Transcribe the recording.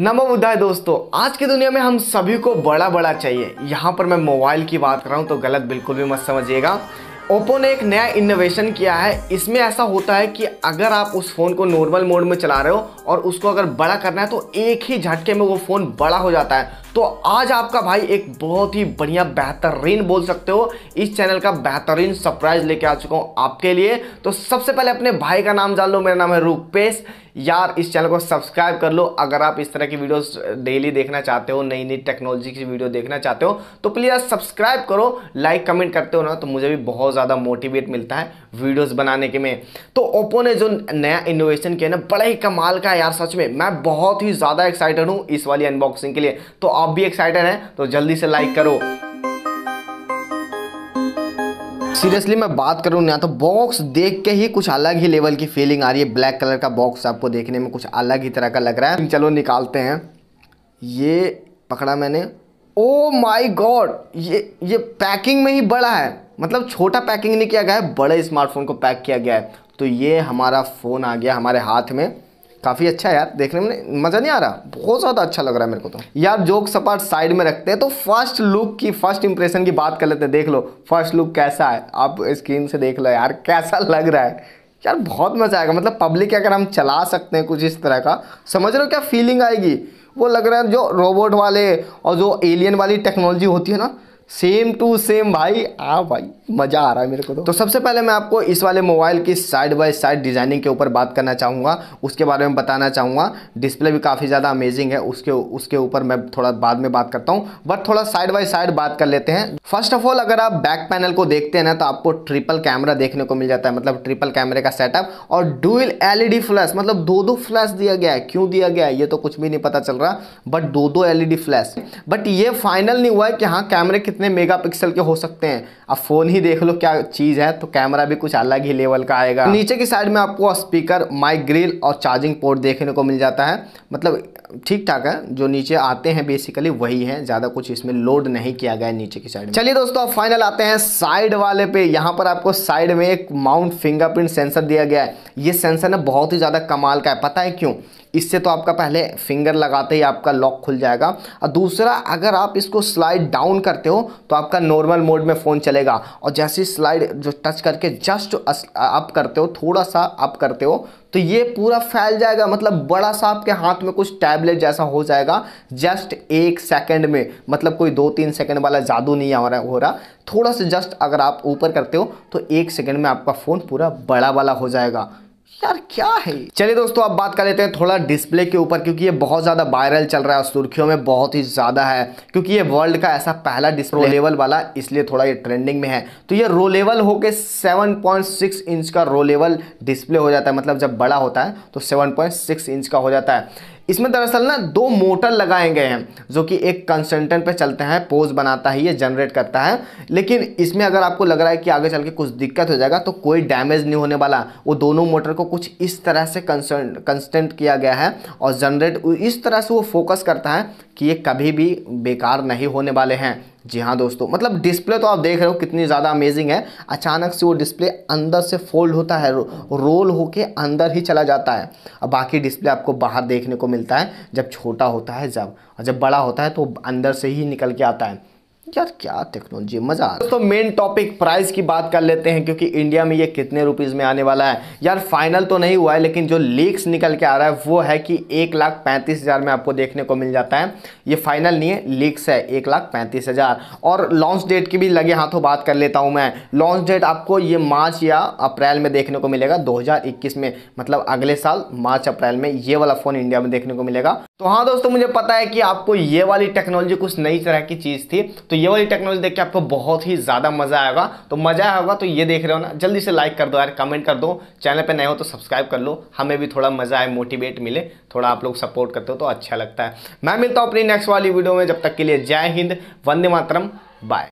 नमो बुद्धाय दोस्तों आज की दुनिया में हम सभी को बड़ा बड़ा चाहिए यहाँ पर मैं मोबाइल की बात कर रहा हूँ तो गलत बिल्कुल भी मत समझिएगा ओप्पो ने एक नया इनोवेशन किया है इसमें ऐसा होता है कि अगर आप उस फ़ोन को नॉर्मल मोड में चला रहे हो और उसको अगर बड़ा करना है तो एक ही झटके में वो फ़ोन बड़ा हो जाता है तो आज आपका भाई एक बहुत ही बढ़िया बेहतरीन बोल सकते हो इस चैनल का बेहतरीन सरप्राइज लेके आ चुका हूँ आपके लिए तो सबसे पहले अपने भाई का नाम जान लो मेरा नाम है रूपेश यार इस चैनल को सब्सक्राइब कर लो अगर आप इस तरह की वीडियोस डेली देखना चाहते हो नई नई टेक्नोलॉजी की वीडियो देखना चाहते हो तो प्लीज़ सब्सक्राइब करो लाइक कमेंट करते हो ना तो मुझे भी बहुत ज़्यादा मोटिवेट मिलता है वीडियोस बनाने के में तो ओप्पो ने जो नया इनोवेशन किया ना बड़ा ही कमाल का है यार सच में मैं बहुत ही ज़्यादा एक्साइटेड हूँ इस वाली अनबॉक्सिंग के लिए तो आप भी एक्साइटेड हैं तो जल्दी से लाइक करो सीरियसली मैं बात करूँ ना तो बॉक्स देख के ही कुछ अलग ही लेवल की फीलिंग आ रही है ब्लैक कलर का बॉक्स आपको देखने में कुछ अलग ही तरह का लग रहा है चलो निकालते हैं ये पकड़ा मैंने ओ माई गॉड ये ये पैकिंग में ही बड़ा है मतलब छोटा पैकिंग नहीं किया गया है बड़े स्मार्टफोन को पैक किया गया है तो ये हमारा फ़ोन आ गया हमारे हाथ में काफ़ी अच्छा है यार देखने में मज़ा नहीं आ रहा बहुत ज़्यादा अच्छा लग रहा है मेरे को तो यार जोक सपाट साइड में रखते हैं तो फर्स्ट लुक की फर्स्ट इंप्रेशन की बात कर लेते हैं देख लो फर्स्ट लुक कैसा है आप स्क्रीन से देख लो यार कैसा लग रहा है यार बहुत मज़ा आएगा मतलब पब्लिक अगर हम चला सकते हैं कुछ इस तरह का समझ रहे हो क्या फीलिंग आएगी वो लग रहा है जो रोबोट वाले और जो एलियन वाली टेक्नोलॉजी होती है ना सेम टू सेम भाई आ भाई मज़ा आ रहा है मेरे को तो तो सबसे पहले मैं आपको इस वाले मोबाइल की साइड बाय साइड डिज़ाइनिंग के ऊपर बात करना चाहूँगा उसके बारे में बताना चाहूँगा डिस्प्ले भी काफ़ी ज़्यादा अमेजिंग है उसके उसके ऊपर मैं थोड़ा बाद में बात करता हूँ बट थोड़ा साइड बाय साइड बात कर लेते हैं फर्स्ट ऑफ ऑल अगर आप बैक पैनल को देखते हैं ना तो आपको ट्रिपल कैमरा देखने को मिल जाता है मतलब ट्रिपल कैमरे का सेटअप और डुअल एलईडी फ्लैश मतलब दो दो फ्लैश दिया गया है क्यों दिया गया है ये तो कुछ भी नहीं पता चल रहा बट दो दो एलईडी फ्लैश e बट ये फाइनल नहीं हुआ है कि हाँ कैमरे कितने कितने मेगापिक्सल के हो सकते हैं अब फ़ोन ही देख लो क्या चीज़ है तो कैमरा भी कुछ अलग ही लेवल का आएगा नीचे की साइड में आपको स्पीकर माइक ग्रिल और चार्जिंग पोर्ट देखने को मिल जाता है मतलब ठीक ठाक है जो नीचे आते हैं बेसिकली वही है ज़्यादा कुछ इसमें लोड नहीं किया गया नीचे की साइड चलिए दोस्तों अब फाइनल आते हैं साइड वाले पे यहाँ पर आपको साइड में एक माउंट फिंगरप्रिंट सेंसर दिया गया है ये सेंसर ना बहुत ही ज़्यादा कमाल का है पता है क्यों इससे तो आपका पहले फिंगर लगाते ही आपका लॉक खुल जाएगा और दूसरा अगर आप इसको स्लाइड डाउन करते हो तो आपका नॉर्मल मोड में फ़ोन चलेगा और जैसे स्लाइड जो टच करके जस्ट अप करते हो थोड़ा सा अप करते हो तो ये पूरा फैल जाएगा मतलब बड़ा सा आपके हाथ में कुछ टैबलेट जैसा हो जाएगा जस्ट एक सेकंड में मतलब कोई दो तीन सेकंड वाला जादू नहीं आ रहा हो रहा थोड़ा सा जस्ट अगर आप ऊपर करते हो तो एक सेकंड में आपका फ़ोन पूरा बड़ा वाला हो जाएगा यार क्या है चलिए दोस्तों अब बात कर लेते हैं थोड़ा डिस्प्ले के ऊपर क्योंकि ये बहुत ज़्यादा वायरल चल रहा है और सुर्खियों में बहुत ही ज़्यादा है क्योंकि ये वर्ल्ड का ऐसा पहला डिस्प्ले लेवल वाला इसलिए थोड़ा ये ट्रेंडिंग में है तो ये लेवल होके सिक्स इंच का लेवल डिस्प्ले हो जाता है मतलब जब बड़ा होता है तो सेवन पॉइंट सिक्स इंच का हो जाता है इसमें दरअसल ना दो मोटर लगाए गए हैं जो कि एक कंसेंटेंट पे चलते हैं पोज बनाता है ये जनरेट करता है लेकिन इसमें अगर आपको लग रहा है कि आगे चल के कुछ दिक्कत हो जाएगा तो कोई डैमेज नहीं होने वाला वो दोनों मोटर को कुछ इस तरह से कंसटेंट किया गया है और जनरेट इस तरह से वो फोकस करता है कि ये कभी भी बेकार नहीं होने वाले हैं जी हाँ दोस्तों मतलब डिस्प्ले तो आप देख रहे हो कितनी ज़्यादा अमेजिंग है अचानक से वो डिस्प्ले अंदर से फोल्ड होता है रोल होके अंदर ही चला जाता है और बाकी डिस्प्ले आपको बाहर देखने को मिलता है जब छोटा होता है जब और जब बड़ा होता है तो अंदर से ही निकल के आता है यार क्या टेक्नोलॉजी मजा आ दोस्तों मेन टॉपिक प्राइस की बात कर लेते हैं क्योंकि इंडिया में ये कितने रुपीस में आने वाला है यार फाइनल तो नहीं हुआ है लेकिन जो लीक्स निकल के आ रहा है वो है कि एक लाख पैंतीस हज़ार में आपको देखने को मिल जाता है ये फाइनल नहीं है लीक्स है एक लाख पैंतीस हज़ार और लॉन्च डेट की भी लगे हाथों बात कर लेता हूं मैं लॉन्च डेट आपको ये मार्च या अप्रैल में देखने को मिलेगा दो में मतलब अगले साल मार्च अप्रैल में ये वाला फ़ोन इंडिया में देखने को मिलेगा तो हाँ दोस्तों मुझे पता है कि आपको ये वाली टेक्नोलॉजी कुछ नई तरह की चीज़ थी तो तो ये वाली टेक्नोलॉजी देख के आपको बहुत ही ज़्यादा मज़ा आएगा तो मज़ा आया होगा तो ये देख रहे हो ना जल्दी से लाइक कर दो यार कमेंट कर दो चैनल पर नए हो तो सब्सक्राइब कर लो हमें भी थोड़ा मज़ा आए मोटिवेट मिले थोड़ा आप लोग सपोर्ट करते हो तो अच्छा लगता है मैं मिलता हूँ अपनी नेक्स्ट वाली वीडियो में जब तक के लिए जय हिंद वंदे मातरम बाय